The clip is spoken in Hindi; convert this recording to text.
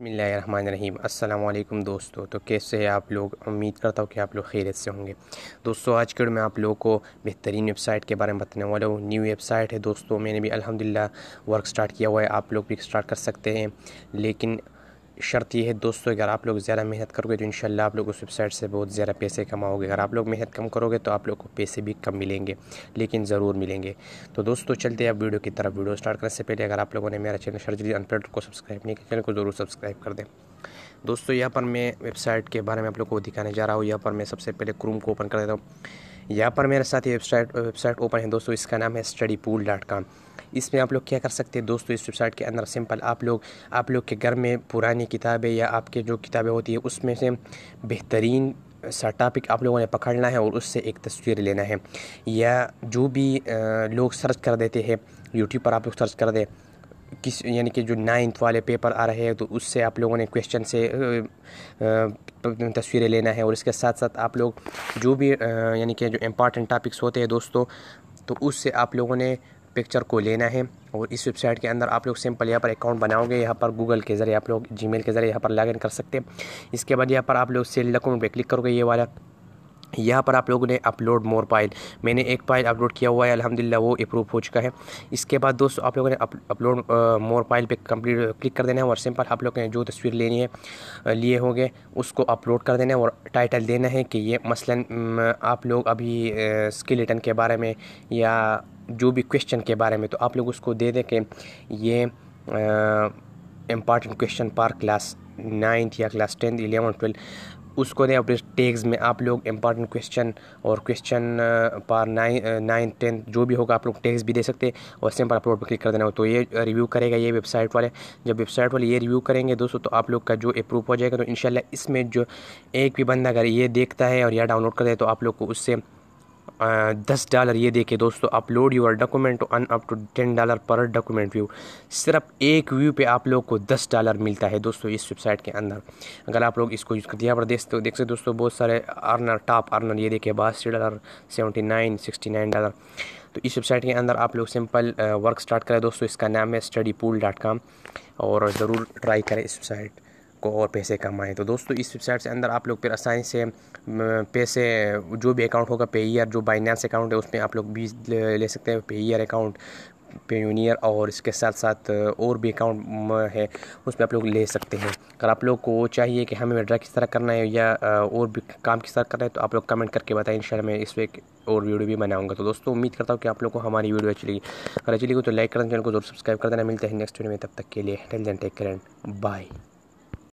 अस्सलाम वालेकुम दोस्तों तो कैसे हैं आप लोग उम्मीद करता हूँ कि आप लोग खैरियत से होंगे दोस्तों आज के मैं आप लोगों को बेहतरीन वेबसाइट के बारे में बताने वाला हूँ न्यू वेबसाइट है दोस्तों मैंने भी अल्हम्दुलिल्लाह वर्क स्टार्ट किया हुआ है आप लोग भी स्टार्ट कर सकते हैं लेकिन शर्त यह है दोस्तों अगर आप लोग ज़्यादा मेहनत करोगे तो इन आप लोग उस वेबसाइट से बहुत ज़्यादा पैसे कमाओगे अगर आप लोग मेहनत कम करोगे तो आप लोग को पैसे भी कम मिलेंगे लेकिन ज़रूर मिलेंगे तो दोस्तों चलते हैं आप वीडियो की तरफ वीडियो स्टार्ट करने से पहले अगर आप लोगों ने मेरा चैनल शर्जरी अनपेड को सब्सक्राइब नहीं किया चैनल को ज़रूर सब्सक्राइब कर दें दोस्तों यहाँ पर मैं वेबसाइट के बारे में आप लोग को दिखाने जा रहा हूँ यहाँ पर मैं सबसे पहले क्रूम को ओपन कर देता हूँ यहाँ पर मेरे साथ ये वेबसाइट वेबसाइट ओपन है दोस्तों इसका नाम है स्टडी पूल डॉट कॉम इसमें आप लोग क्या कर सकते हैं दोस्तों इस वेबसाइट के अंदर सिंपल आप लोग आप लोग के घर में पुरानी किताबें या आपके जो किताबें होती है उसमें से बेहतरीन सा टॉपिक आप लोगों ने पकड़ना है और उससे एक तस्वीर लेना है या जो भी लोग सर्च कर देते हैं यूट्यूब पर आप लोग सर्च कर दें किस यानी कि जो नाइन्थ वाले पेपर आ रहे हैं तो उससे आप लोगों ने क्वेश्चन से तस्वीरें लेना है और इसके साथ साथ आप लोग जो भी यानी कि जो इम्पॉर्टेंट टॉपिक्स होते हैं दोस्तों तो उससे आप लोगों ने पिक्चर को लेना है और इस वेबसाइट के अंदर आप लोग सिंपल यहाँ पर अकाउंट बनाओगे यहाँ पर गूगल के ज़रिए आप लोग जीमेल के ज़रिए यहाँ पर लॉगिन कर सकते हैं इसके बाद यहाँ पर आप लोग सेल अकाउंट पर क्लिक करोगे ये वाला यहाँ पर आप लोगों ने अपलोड मोर पाइल मैंने एक पाइल अपलोड किया हुआ है अल्हम्दुलिल्लाह वो अप्रूव हो चुका है इसके बाद दोस्तों आप लोगों ने अपलोड मोर पाइल पे कंप्लीट क्लिक uh, कर देना है और सिंपल आप लोगों ने जो तस्वीर लेनी है uh, लिए होंगे उसको अपलोड कर देना है और टाइटल देना है कि ये मसलन um, आप लोग अभी रिटर्न uh, के बारे में या जो भी क्वेश्चन के बारे में तो आप लोग उसको दे दें कि ये इम्पॉर्टेंट क्वेश्चन पार क्लास नाइन्थ या क्लास टेंथ इलेवन और ट्वेल्थ उसको दें अपने टेक्स में आप लोग इंपॉर्टेंट क्वेश्चन और क्वेश्चन पर नाइन नाइन्थ टेंथ जो भी होगा आप लोग टेक्स भी दे सकते हैं और सिंपल अपलोड पर क्लिक कर देना हो तो ये रिव्यू uh, करेगा ये वेबसाइट वाले जब वेबसाइट वाले ये रिव्यू करेंगे दोस्तों तो आप लोग का जो अप्रूव हो जाएगा तो इन इसमें जो एक भी बंदा अगर ये देखता है और यह डाउनलोड कर दे तो आप लोग को उससे दस डॉलर ये देखिए दोस्तों upload your document on up to ten dollar पर डॉक्यूमेंट व्यू सिर्फ एक व्यू पे आप लोग को दस डॉलर मिलता है दोस्तों इस वेबसाइट के अंदर अगर आप लोग इसको यूज़ करते हैं यहाँ पर देख सकते हो देख सकते दोस्तों बहुत सारे अर्नर टॉप अर्नर ये देखिए बासी dollar seventy nine sixty nine dollar तो इस वेबसाइट के अंदर आप लोग सिंपल वर्क स्टार्ट करें दोस्तों इसका नाम है स्टडी पूल डॉट कॉम और ज़रूर ट्राई करें इस वेबसाइट को और पैसे कमाएँ तो दोस्तों इस वेबसाइट से अंदर आप लोग फिर आसानी से पैसे जो भी अकाउंट होगा पे ईयर जो बाइनेंस अकाउंट है उसमें आप लोग बीज ले सकते हैं पे ईयर अकाउंट पे यूनियर और इसके साथ साथ और भी अकाउंट है उसमें आप लोग ले सकते हैं अगर आप लोग को चाहिए कि हमें विड्रा किस तरह करना है या और भी काम किस तरह करना है तो आप लोग कमेंट करके बताएं इंशाल्लाह मैं इस पर और वीडियो भी बनाऊंगा तो दोस्तों उम्मीद करता हूँ कि आप लोग को हमारी वीडियो अच्छी लगी अगर अच्छी लगी तो लाइक कर चैनल को जरूर सब्सक्राइब कर देना मिलते हैं नेक्स्ट वीडियो में तब तक के लिए टेल दें टेक करें बाय